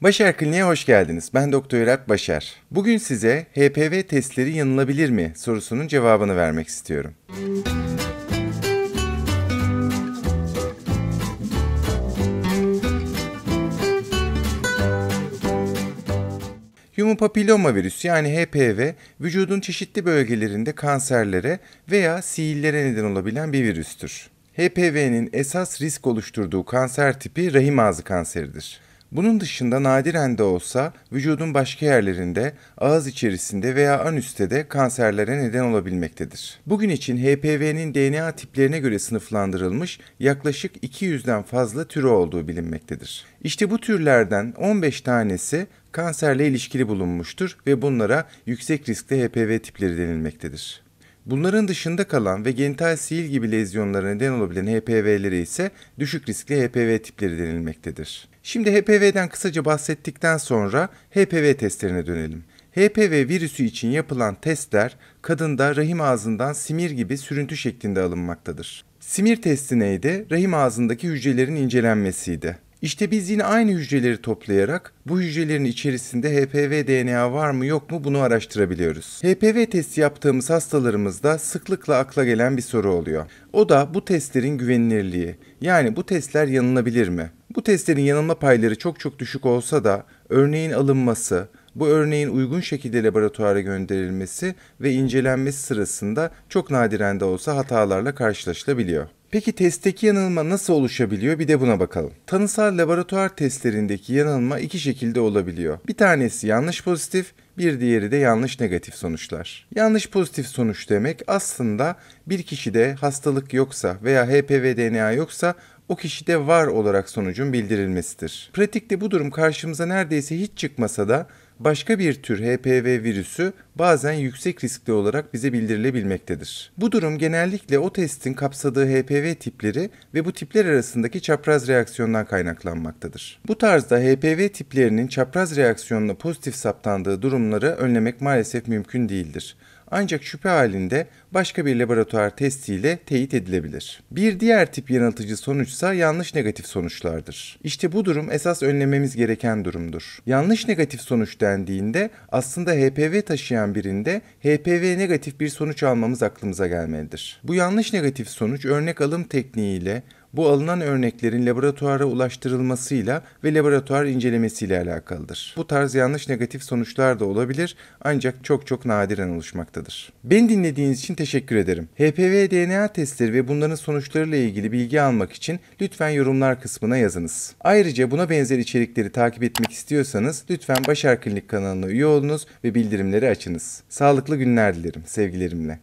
Başar Kliniğe hoş geldiniz. Ben Doktor Irak Başar. Bugün size HPV testleri yanılabilir mi sorusunun cevabını vermek istiyorum. Human papilloma virüsü yani HPV vücudun çeşitli bölgelerinde kanserlere veya siillere neden olabilen bir virüstür. HPV'nin esas risk oluşturduğu kanser tipi rahim ağzı kanseridir. Bunun dışında nadiren de olsa vücudun başka yerlerinde, ağız içerisinde veya anüste de kanserlere neden olabilmektedir. Bugün için HPV'nin DNA tiplerine göre sınıflandırılmış yaklaşık 200'den fazla türü olduğu bilinmektedir. İşte bu türlerden 15 tanesi kanserle ilişkili bulunmuştur ve bunlara yüksek riskli HPV tipleri denilmektedir. Bunların dışında kalan ve genital sihir gibi lezyonlara neden olabilen HPV'leri ise düşük riskli HPV tipleri denilmektedir. Şimdi HPV'den kısaca bahsettikten sonra HPV testlerine dönelim. HPV virüsü için yapılan testler kadında rahim ağzından simir gibi sürüntü şeklinde alınmaktadır. Simir testi neydi? Rahim ağzındaki hücrelerin incelenmesiydi. İşte biz yine aynı hücreleri toplayarak bu hücrelerin içerisinde HPV DNA var mı yok mu bunu araştırabiliyoruz. HPV testi yaptığımız hastalarımızda sıklıkla akla gelen bir soru oluyor. O da bu testlerin güvenilirliği. Yani bu testler yanılabilir mi? Bu testlerin yanılma payları çok çok düşük olsa da örneğin alınması, bu örneğin uygun şekilde laboratuvara gönderilmesi ve incelenmesi sırasında çok nadiren de olsa hatalarla karşılaşılabiliyor. Peki testteki yanılma nasıl oluşabiliyor bir de buna bakalım. Tanısal laboratuvar testlerindeki yanılma iki şekilde olabiliyor. Bir tanesi yanlış pozitif, bir diğeri de yanlış negatif sonuçlar. Yanlış pozitif sonuç demek aslında bir kişide hastalık yoksa veya HPV DNA yoksa o kişide var olarak sonucun bildirilmesidir. Pratikte bu durum karşımıza neredeyse hiç çıkmasa da başka bir tür HPV virüsü bazen yüksek riskli olarak bize bildirilebilmektedir. Bu durum genellikle o testin kapsadığı HPV tipleri ve bu tipler arasındaki çapraz reaksiyondan kaynaklanmaktadır. Bu tarzda HPV tiplerinin çapraz reaksiyonla pozitif saptandığı durumları önlemek maalesef mümkün değildir ancak şüphe halinde başka bir laboratuvar testiyle teyit edilebilir. Bir diğer tip yanıltıcı sonuçsa yanlış negatif sonuçlardır. İşte bu durum esas önlememiz gereken durumdur. Yanlış negatif sonuç işlendiğinde aslında HPV taşıyan birinde HPV negatif bir sonuç almamız aklımıza gelmelidir. Bu yanlış negatif sonuç örnek alım tekniğiyle bu alınan örneklerin laboratuvara ulaştırılmasıyla ve laboratuvar incelemesiyle alakalıdır. Bu tarz yanlış negatif sonuçlar da olabilir ancak çok çok nadiren oluşmaktadır. Beni dinlediğiniz için teşekkür ederim. HPV DNA testleri ve bunların sonuçlarıyla ilgili bilgi almak için lütfen yorumlar kısmına yazınız. Ayrıca buna benzer içerikleri takip etmek istiyorsanız lütfen Başar Klinik kanalına üye olunuz ve bildirimleri açınız. Sağlıklı günler dilerim sevgilerimle.